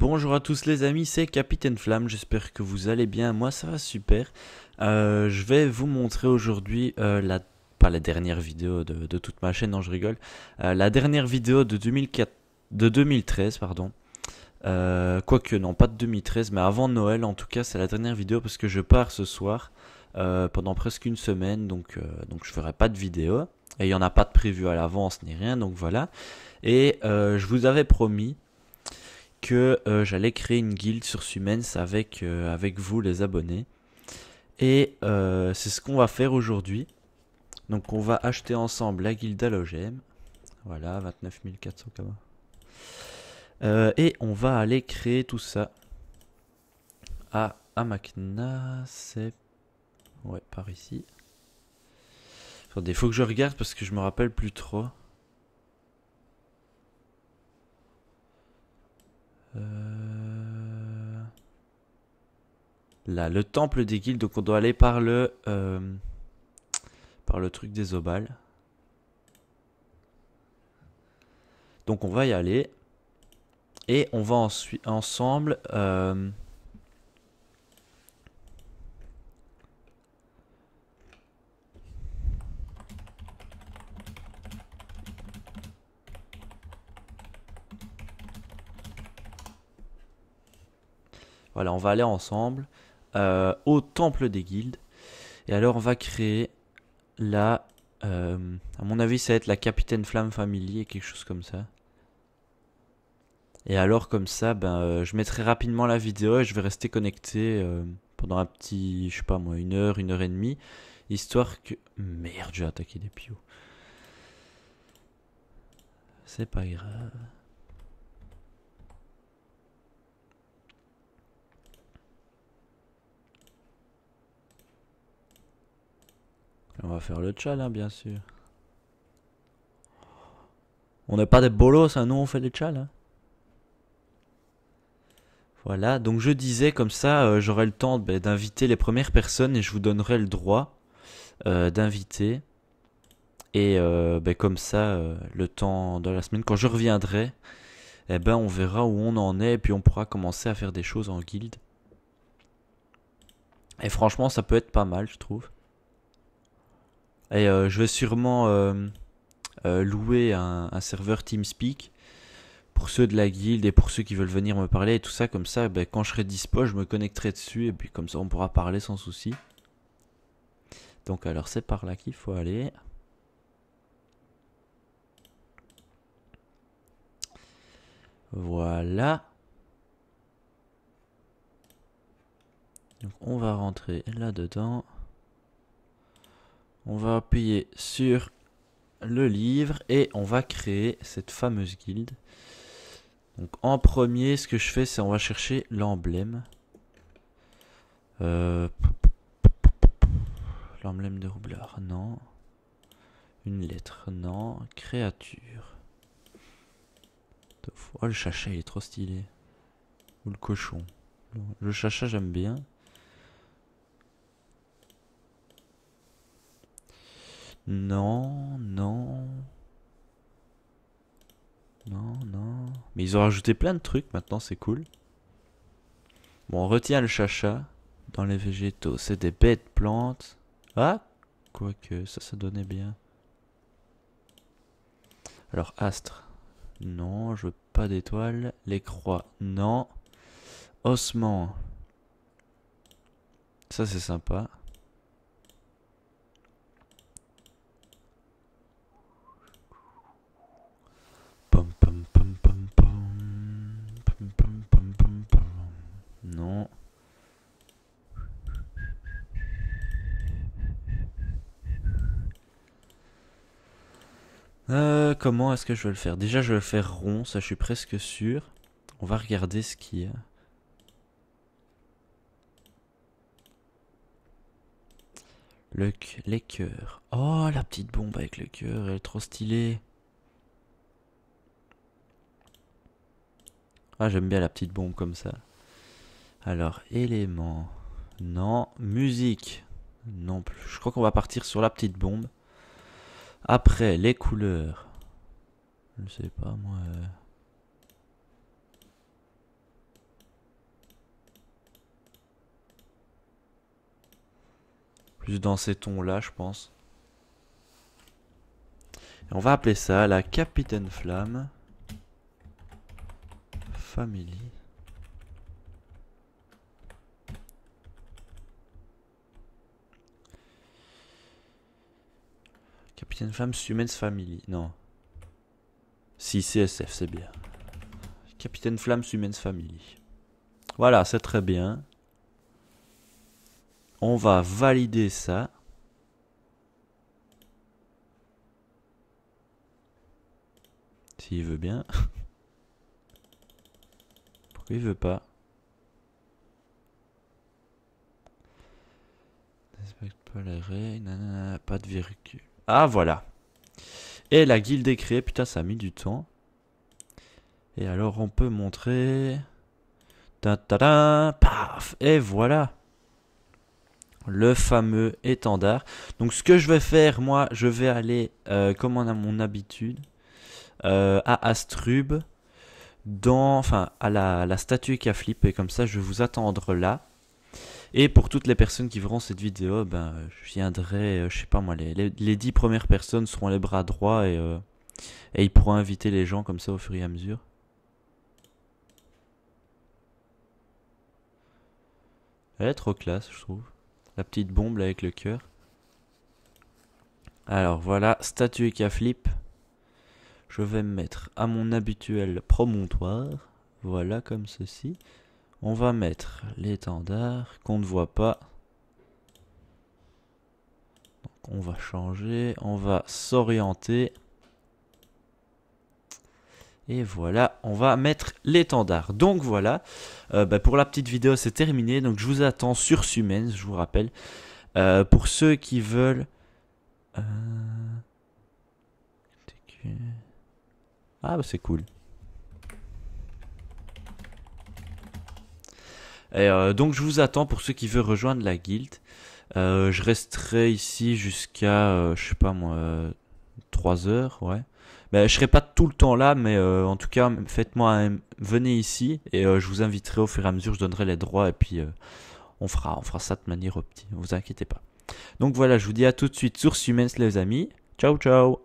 Bonjour à tous les amis, c'est Capitaine Flamme, j'espère que vous allez bien, moi ça va super. Euh, je vais vous montrer aujourd'hui euh, la pas la dernière vidéo de, toute ma chaîne, non je rigole, euh, la dernière vidéo de, 2013, pardon. Quoique non, pas de 2013, mais avant Noël en tout cas c'est la dernière vidéo parce que je pars ce soir pendant presque une semaine, donc, donc je ferai pas de vidéo. Et il n'y en a pas de prévu à l'avance ni rien, donc voilà. Et je vous avais promis que euh, j'allais créer une guilde sur Sumens avec, euh, avec vous les abonnés. Et euh, c'est ce qu'on va faire aujourd'hui. Donc on va acheter ensemble la guilde à Voilà, 29 400 k et on va aller créer tout ça à Amakna, c'est... Ouais, par ici. Attendez, faut que je regarde parce que je me rappelle plus trop. Là, le temple des guildes, donc on doit aller par le, euh, par le truc des obales. Donc on va y aller. Et on va ensuite ensemble... Euh, voilà, on va aller ensemble. Euh, au temple des guildes. Et alors on va créer la... Euh, à mon avis ça va être la Capitaine Flamme Family et quelque chose comme ça. Et alors comme ça, ben, euh, je mettrai rapidement la vidéo et je vais rester connecté pendant un petit, je sais pas moi, une heure, une heure et demie. Histoire que... Merde, j'ai attaqué des pio C'est pas grave. On va faire le tchal, hein, bien sûr. On n'a pas des bolos, hein, nous on fait les tchal. Hein. Voilà, donc je disais comme ça, euh, j'aurai le temps ben, d'inviter les premières personnes et je vous donnerai le droit euh, d'inviter. Et euh, ben, comme ça, le temps de la semaine, quand je reviendrai, eh ben, on verra où on en est et puis on pourra commencer à faire des choses en guilde. Et franchement, ça peut être pas mal, je trouve. Et euh, je vais sûrement euh, euh, louer un, serveur TeamSpeak pour ceux de la guilde et pour ceux qui veulent venir me parler et tout ça, comme ça, ben, quand je serai dispo, je me connecterai dessus et puis comme ça, on pourra parler sans souci. Donc alors, c'est par là qu'il faut aller. Voilà. Donc on va rentrer là-dedans. On va appuyer sur le livre et on va créer cette fameuse guilde. Donc en premier, ce que je fais, c'est on va chercher l'emblème. Euh, l'emblème de roublard, non. Une lettre, non. Créature. Oh, le chacha, il est trop stylé. Ou le cochon. Le chacha, j'aime bien. Non, non. Non, non. Mais ils ont rajouté plein de trucs maintenant, c'est cool. Bon, on retient le chacha dans les végétaux. C'est des bêtes plantes. Ah Quoique, ça, ça donnait bien. Alors, astre. Non, je veux pas d'étoiles. Les croix, non. ossements, Ça, c'est sympa. Euh, comment est-ce que je vais le faire Déjà, je vais le faire rond, ça je suis presque sûr. On va regarder ce qu'il y a. Le, les cœurs. Oh, la petite bombe avec le cœur, elle est trop stylée. Ah, j'aime bien la petite bombe comme ça. Alors, éléments. Non. Musique. Non plus. Je crois qu'on va partir sur la petite bombe. Après, les couleurs. Je ne sais pas, moi... Euh. Plus dans ces tons-là, je pense. on va appeler ça la Capitaine Flamme. Family. Capitaine Flamme, Humans Family. Non. Si, CSF, c'est bien. Capitaine Flamme Humans Family. Voilà, c'est très bien. On va valider ça. S'il veut bien. Pourquoi il veut pas N'inspecte pas les règles, pas de virgule. Ah, voilà. Et la guilde est créée. Putain, ça a mis du temps. Et alors, on peut montrer... Ta -ta Paf Et voilà le fameux étendard. Donc ce que je vais faire, moi, je vais aller, euh, comme on a mon habitude, euh, à Astrub, dans, enfin, à la, la statue qui a flippé, comme ça je vais vous attendre là. Et pour toutes les personnes qui verront cette vidéo, ben, je viendrai, euh, je sais pas moi, les, dix 10 premières personnes seront les bras droits euh, et, ils pourront inviter les gens comme ça au fur et à mesure. Elle est trop classe, je trouve. La petite bombe avec le cœur. Alors voilà, statue qui a flip. Je vais me mettre à mon habituel promontoire. Voilà, comme ceci. On va mettre l'étendard qu'on ne voit pas. on va changer, on va s'orienter. Et voilà, on va mettre l'étendard. Donc voilà, euh, bah, pour la petite vidéo c'est terminé. Donc je vous attends sur Sumens, je vous rappelle. Euh, pour ceux qui veulent... Euh, ah bah, c'est cool. Euh, donc je vous attends pour ceux qui veulent rejoindre la guilde. Euh, je resterai ici jusqu'à, euh, je sais pas moi, 3 heures, ouais. mais ben, je serai pas tout le temps là, mais en tout cas, faites-moi, venez ici et je vous inviterai au fur et à mesure, je donnerai les droits et puis on fera, on fera ça de manière optique, ne vous inquiétez pas. Donc voilà, je vous dis à tout de suite sur Humans les amis. Ciao ciao